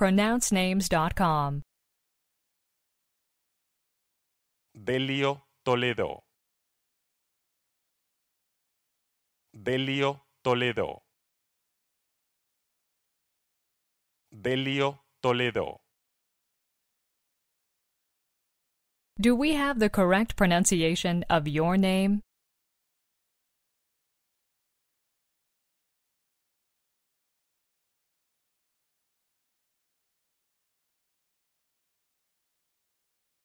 pronouncenames.com. Delio Toledo. Delio Toledo. Delio Toledo. Do we have the correct pronunciation of your name?